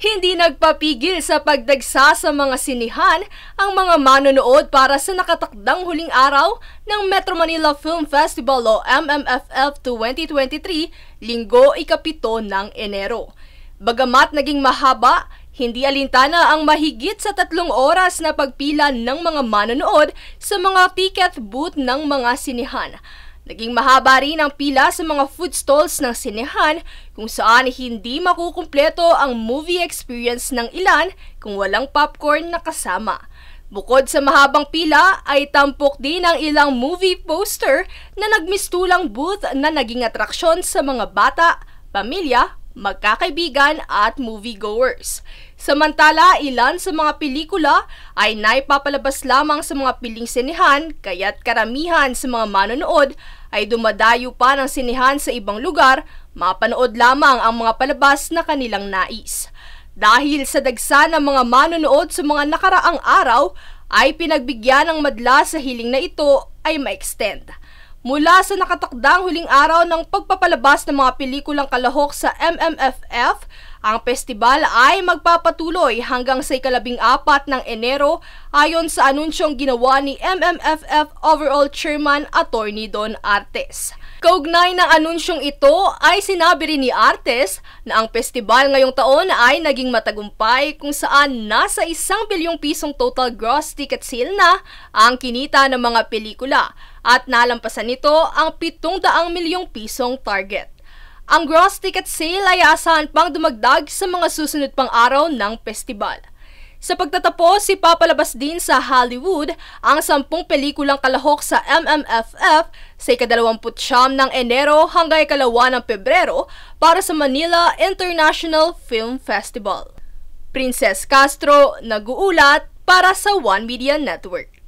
Hindi nagpapigil sa pagdagsa sa mga sinihan ang mga manonood para sa nakatakdang huling araw ng Metro Manila Film Festival o MMFF 2023, linggo ikapito ng Enero. Bagamat naging mahaba, hindi alintana ang mahigit sa tatlong oras na pagpila ng mga manonood sa mga ticket booth ng mga sinihan. Naging mahaba rin ang pila sa mga food stalls ng sinehan kung saan hindi makukumpleto ang movie experience ng ilan kung walang popcorn na kasama. Bukod sa mahabang pila ay tampok din ang ilang movie poster na nagmistulang booth na naging atraksyon sa mga bata, pamilya magkakaibigan at moviegoers. Samantala, ilan sa mga pelikula ay naipapalabas lamang sa mga piling sinehan kaya't karamihan sa mga manonood ay dumadayo pa ng sinehan sa ibang lugar mapanood lamang ang mga palabas na kanilang nais. Dahil sa dagsa ng mga manonood sa mga nakaraang araw ay pinagbigyan ng madla sa hiling na ito ay ma-extend. Mula sa nakatakdang huling araw ng pagpapalabas ng mga pelikulang kalahok sa MMFF, ang festival ay magpapatuloy hanggang sa ikalabing apat ng Enero ayon sa anunsyong ginawa ni MMFF Overall Chairman Attorney Don Artes. Kaugnay ng anunsyong ito ay sinabi rin ni Artes na ang festival ngayong taon ay naging matagumpay kung saan nasa isang bilyong pisong total gross ticket sale na ang kinita ng mga pelikula at nalampasan nito ang 700 milyong pisong target. Ang gross ticket sale ay aasahan pang dumagdag sa mga susunod pang araw ng festival. Sa pagtatapos, si papalabas din sa Hollywood ang sampung pelikulang kalahok sa MMFF sa ikadalawamputsyam ng Enero hanggang ikalawa ng Pebrero para sa Manila International Film Festival. Princess Castro, nag-uulat para sa One Media Network.